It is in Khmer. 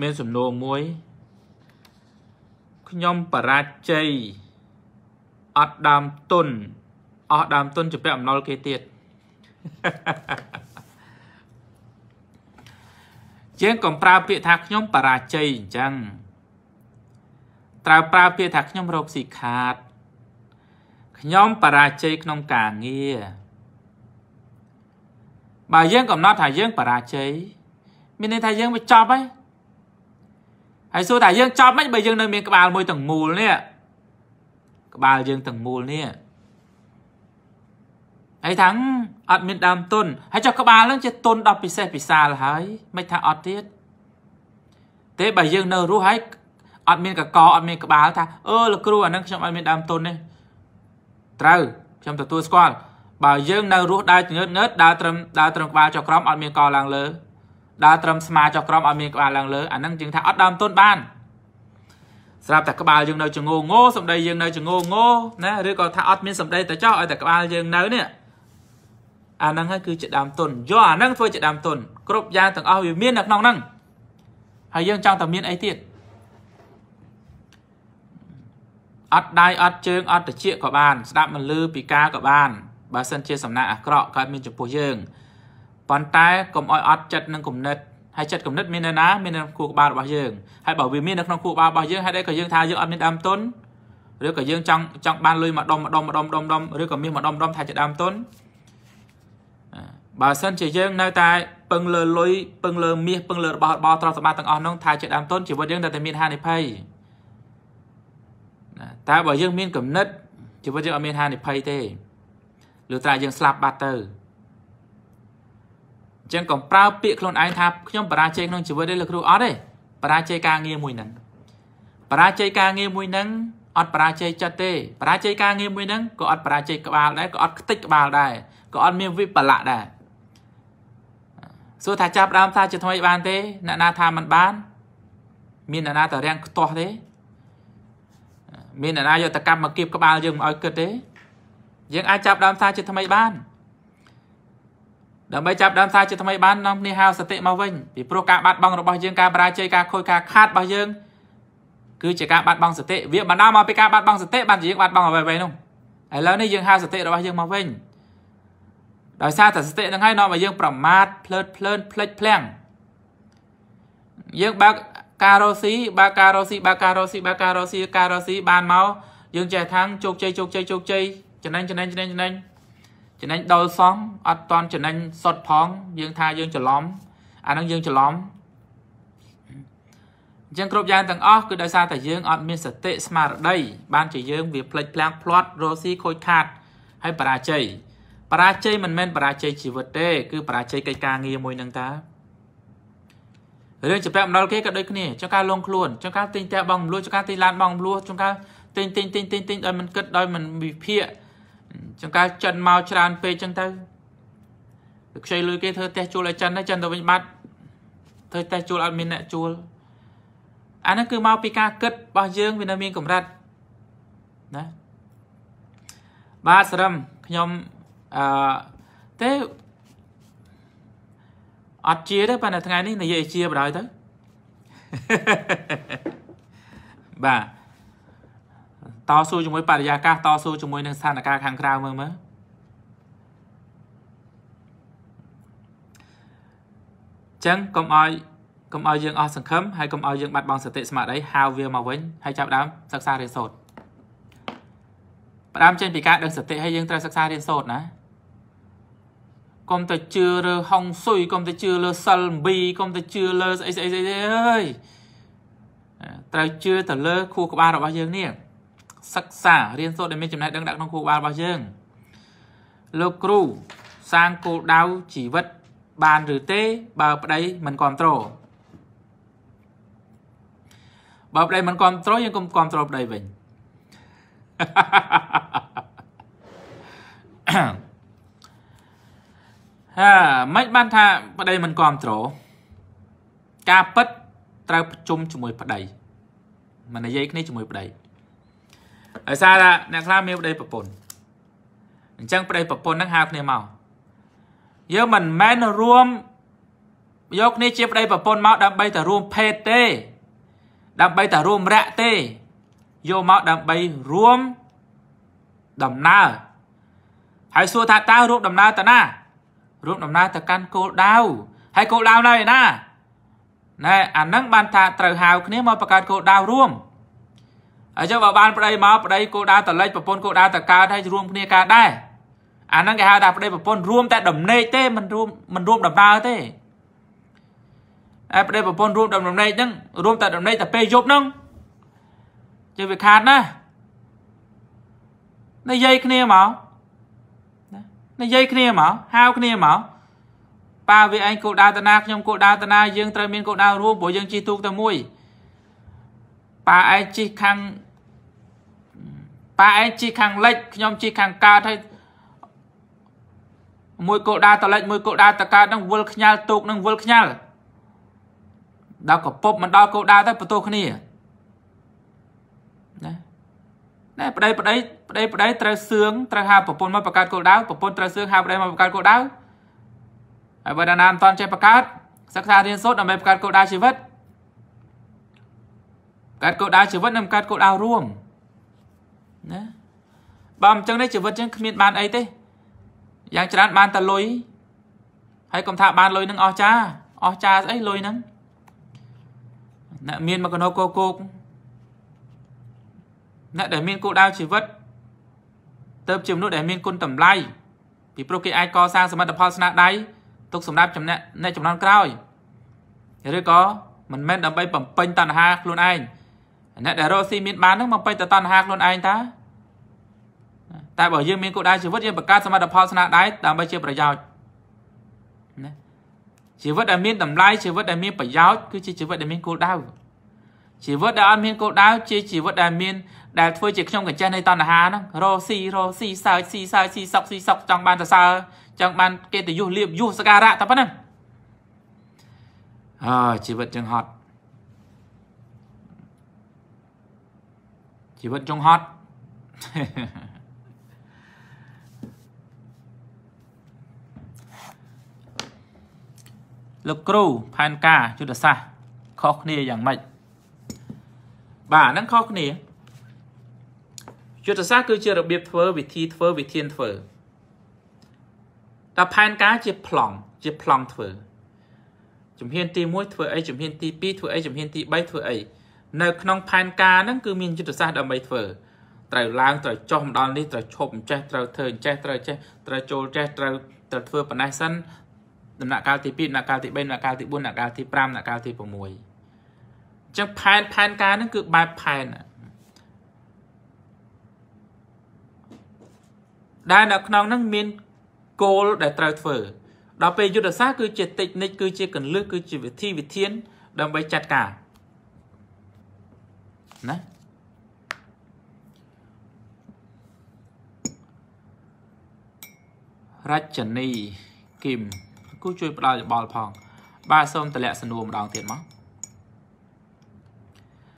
មានសំណួរមួយខ្ញុំបរាជ័យអត់ដើមទុនអស់ដើមទុនជាពាក់អំណុលគេទៀតជាងកំប្រើពាក្យថាខ្ញុំបរាជ័យអញ្ចឹងត្រូវប្រើពាក្យថាខ្ញុំរកស៊ីខាតខ្ញុំបរាជ័យក្នុងការងារបើយើងកំណត់ថាយើងបរាជ័យមានន័យថាយើងវាចប់ហើយហើយសួរថាយើងចប់មិនបើយើង នៅមានក្បាលមួយទាំងមូលនេះក្បាលយើងទាំងមូលនេះហើយថាអត់មានដើមទុនហើយចុះក្បាលនឹងជាទុនដល់ពិសេសពិសាលហើយមិនថាអត់ទៀតទេបើយើងនៅរស់ហើយអត់មានកកអត់មានក្បាលថាអឺលោកគ្រូអានឹងខ្ញុំអត់មានដើមទុនទេត្រូវខ្ញុំទទួលស្គាល់បើយើងនៅរស់ដើរងើបងើបដើរត្រឹមដើរត្រឹមក្បាលចុះក្រោមអត់មានកឡើងលើដើរត្រឹមស្មាចុះក្រោមឲ្យមានក្បាលឡើងលើអានឹងយើងថាអត់ដើមទុនបាន ស្រាប់តែក្បាលយើងនៅចងងោសម្ដីយើងនៅចងងោណាឬក៏ថាអត់មានសម្ដីទៅចោះឲ្យតែក្បាលយើងនៅនេះអានឹងហើយគឺជាដើមទុនយកអានឹងធ្វើជាដើមទុនគ្រប់យ៉ាងទាំងអស់វាមាននៅក្នុងហ្នឹងហើយយើងចង់តែមានអីទៀតអត់ដៃអត់ជើងអត់ត្រចៀកក៏បានស្ដាប់មិនលឺពីការក៏បានបើសិនជាសំណាក់អាក្រក់កើតមានចំពោះយើងប៉ុន្តែកុំឲ្យអត់ចិត្តនឹងគំនិតហើយចិត្តគំនិតមាននៅណាមាននៅខួរក្បាលរបស់យើងហើយបើវាមាននៅក្នុងខួរក្បាលរបស់យើងហើយដែរក៏យើងថាយើងអត់មានដើមទុនឬក៏យើងចង់ចង់បានលុយមកដុំម្ដុំម្ដុំម្ដុំម្ដុំឬក៏មាសម្ដុំម្ដុំថាជាដើមទុនបើសិនជាយើងនៅតែពឹងលើលុយពឹងលើ មាសពឹងលើរបស់របរទ្រព្យសម្បត្តិទាំងអស់នោះថាជាដើមទុនជីវិតយើងនៅតែមានហានិភ័យណាតែបើយើងមានគំនិតជីវិតយើងអត់មានហានិភ័យទេលុះត្រាយើងស្លាប់បាត់ទៅអញ្ចឹងកុំប្រើពាក្យខ្លួនឯងថាខ្ញុំបរាជ័យក្នុងជីវិតទេលោកគ្រូអត់ទេបរាជ័យការងារមួយហ្នឹងបរាជ័យការងារមួយហ្នឹងអត់បរាជ័យចិត្តទេបរាជ័យការងារមួយហ្នឹងក៏អត់បរាជ័យក្បាលដែរក៏អត់ខ្ទេចក្បាលដែរក៏អត់មានវិបលៈដែរសួរថាចាប់ដើមថាជាថ្មីបានទេអ្នកណាថាមិនបាន មានអ្នកណាតរាំងខ្ទាស់ទេមានអ្នកណាយកតកម្មមកគៀបក្បាលយើងមិនឲ្យគិតទេយើងអាចចាប់ដើមថាជាថ្មីបានដើម្បីចាប់ដើមសារជាថ្មីបាននាំគ្នាហៅសតិមកវិញពីព្រោះការបាត់បង់របស់យើងការបរាជ័យការខូចការខាតរបស់យើងគឺជាការបាត់បង់សតិវាបណ្ដាលមកពីការបាត់បង់សតិបានជាយើងបាត់បង់អ្វីៗនោះឥឡូវនេះយើងហៅសតិរបស់យើងមកវិញដោយសារតែសតិនឹងហើយនាំឲ្យយើងប្រមាថភ្លើតភ្លើនភ្លេចភ្លាំងយើងបើកការរស់ស៊ីបើកការរស់ស៊ីបើកការរស់ស៊ីបើកការរស់ស៊ីការរស់ស៊ីបានមកយើងចេះថាងជោគជ័យជោគជ័យជោគជ័យចំណេញចំណេញចំណេញចំណេញចំណេញដុលសំអត់តន់ចំណេញសុតផង យើងថាយើងច្រឡំអានឹងយើង ច្រឡំអញ្ចឹងគ្រប់យ៉ាងទាំងអស់គឺដោយសារតែយើងអត់មានសតិស្មារតីបានជាយើង វាផ្លេចផ្លាំងផ្្លាត់រស់ស៊ីខូចខាតហើយបរាជ័យបរាជ័យមិនមែនបរាជ័យជីវិតទេ គឺបរាជ័យកិច្ចការងារមួយនឹងតារឿងជាប្រាក់បណ្ដុលគេក៏ដូចគ្នាចុងការលងខ្លួនចុងការទិញផ្ទះបងមលួចចុងការទិញឡានបងមលួចចុងការទិញទិញទិញទិញទិញដោយមិនគិតដោយមិនវិភាគចង្ការចិនមកច្រើនពេកចឹងទៅខ្ចីលុយគេធ្វើតេស្តជួលឲ្យចិនណាចិនទៅវិញបាត់ធ្វើតេស្តជួលអត់មានអ្នកជួលអានេះគឺមកពីការគិតរបស់យើងវានៅមានកម្រិតណាបាទសរឹមខ្ញុំអឺទេអត់ជាទេប៉ុន្តែថ្ងៃនេះនិយាយជាបណ្ដោយទៅបាទតស៊ូជាមួយបរិយាកាសតស៊ូជាមួយនឹងស្ថានភាពខាងក្រៅមើលមើលចឹងកុំឲ្យកុំឲ្យយើងអស់សង្ឃឹមហើយកុំឲ្យយើងបាត់បង់សតិស្មារតីហៅវាមកវិញហើយចាប់ដើមសិក្សារៀនសូត្រផ្ដើមចេញពីការដឹងសតិហើយយើងត្រូវសិក្សារៀនសូត្រណាកុំតែជឿលើហុងស៊ុយកុំតែជឿលើសិលអំប៊ីកុំតែជឿលើស្អីស្អីស្អីអើយត្រូវជឿទៅលើខួរក្បាលរបស់យើងនេះសិក្សារៀនសូត្រដែលមានចំណេះដឹងដាក់ក្នុងខួរក្បាលរបស់យើងលោកគ្រូសាងគោលដៅជីវិតបានឬទេ បើប្តីមិនគ្រប់គ្រងបើប្តីមិនគ្រប់គ្រងយើងកុំគ្រប់គ្រងប្តីវិញហាមិនបានថាប្តីមិនគ្រប់គ្រងការពិតត្រូវប្រជុំជាមួយប្តីមិននិយាយគ្នាជាមួយប្តីដោយសារថាអ្នកខ្លះមានប្តីប្រពន្ធអញ្ចឹងប្តីប្រពន្ធហ្នឹងហៅគ្នាមកយើងមិនមែនរួមយកគ្នាជាប្តីប្រពន្ធមកដើម្បីតែរួមភេទទេដើម្បីតែរួមរៈទេយកមកដើម្បីរួមដំណើរហើយសួរថាតើរួម ដំណើរទៅណា រួមដំណើរទៅកាន់គោលដៅហើយគោលដៅនៅឯណាណែអានឹងបានថាត្រូវហៅគ្នាមកបង្កើតគោលដៅរួមអញ្ចឹងបើបានប្តីមកប្តីគោដៅតលិចប្រពន្ធគោដៅតកើតហើយរួមគ្នាកើតដែរអាហ្នឹងគេហៅថាប្តីប្រពន្ធរួមតែដំណេកទេមិនរួមមិនរួមដំណើរទេហើយប្តីប្រពន្ធរួមដំណេកហ្នឹងរួមតែដំណេកតែពេលយប់ហ្នឹងជិះវាខាតណានិយាយគ្នាមកនិយាយគ្នាមកហៅគ្នាមកប៉ាវាឯងគោលដៅតាណាខ្ញុំគោលដៅតាណាយើងត្រូវមានគោលដៅរួមព្រោះយើងជិះទូកតែមួយប៉ាឯងជិះខាងប៉ាឯងជីខាងលិចខ្ញុំជីខាងកើតហើយមួយគោលដៅតលិចមួយគោលដៅតកើតនឹងវិលខ្ញាល់ទូកនឹងវិលខ្ញាល់ដល់កពប់មិនដល់គោលដៅទៅបន្ទោសគ្នាណាណាប្តីប្តីប្តីប្តីត្រូវសឿងត្រូវហៅប្រពន្ធមកបង្កើតគោលដៅប្រពន្ធត្រូវសឿងហៅប្តីមកបង្កើតគោលដៅហើយបើណានមិនតន់ចេះបង្កើតសិក្សារៀនសូត្រដើម្បីបង្កើតគោលដៅជីវិតកើតគោលដៅជីវិតនិងបង្កើតគោលដៅរួមណាបើមិនចឹងទេជីវិតចឹងគ្មានបានអីទេ យ៉ាងច្រើនបានតែលុយហើយកុំថាបានលុយនឹងអស់ចាអស់ចាស្អីលុយហ្នឹងអ្នកមានមកកណោកោកោកអ្នកដែលមានគោលដៅជីវិតទៅជាមនុស្សដែលមានគុណតម្លៃពីព្រោះគេអាចកសាងសមិទ្ធផលស្នាដៃទុកសម្រាប់ចំណេះអ្នកចំនួនក្រោយឬក៏មិនមែនដើម្បីបំពេញតណ្ហាខ្លួនឯងអ្នកដែលរកស៊ីមានបានហ្នឹងបំពេញតែតណ្ហាខ្លួនឯងតាតែបើយើងមានគោលដៅជីវិតយើងបង្កើតសមត្ថផលស្នាដៃដើម្បីជាប្រយោជន៍ណាជីវិតដែលមានតម្លៃជីវិតដែលមាន ប្រយោជន៍គឺជាជីវិតដែលមានគោលដៅជីវិតដែលអត់មានគោលដៅជាជីវិតដែលមានដែលធ្វើជាខ្ញុំកញ្ចេះនៃតណ្ហាហ្នឹងរស់ស៊ីរស់ស៊ីសើចស៊ីសើចស៊ីសក់ស៊ីសក់ចង់បានសរសើរចង់បានកិត្តិយសលៀបយសសការៈតែប៉ុណ្ណឹងអើជីវិតចឹងហត់ជីវិតចង់ហត់លោកគ្រូផែនការយុទ្ធសាស្ត្រខុសគ្នាយ៉ាងម៉េចបាទហ្នឹងខុសគ្នាយុទ្ធសាស្ត្រគឺជារបៀបធ្វើវិធីធ្វើវិធានធ្វើតែផែនការជាប្លង់ជាប្លង់ធ្វើជំហាន ទី1ធ្វើអីជំហានទី2ធ្វើអីជំហានទី3ធ្វើអីនៅក្នុងផែនការហ្នឹងគឺមានយុទ្ធសាស្ត្រដើម្បីធ្វើ ត្រូវឡើងត្រូវចុះម្ដងនេះត្រូវឈប់មិនចេះត្រូវធ្វើចេះត្រូវចេះត្រូវចូលចេះត្រូវត្រូវធ្វើប៉ុណ្ណេះសិនដំណាក់កាលទី2ដំណាក់កាលទី3ដំណាក់កាលទី4ដំណាក់កាលទី5ដំណាក់កាលទី6អញ្ចឹងផែនផែនការហ្នឹងគឺបែបផែនដែលនៅក្នុងហ្នឹងមានគោលដែលត្រូវធ្វើដល់ពេលយុទ្ធសាស្ត្រគឺជាតិចនិចគឺជាកលឹះគឺជាវិធីវិធានដើម្បីចាត់ការណារចនីគីមគូជួយផ្ដល់យោបល់ផង បាទសូមតម្លាក់សំណួរម្ដងទៀតមក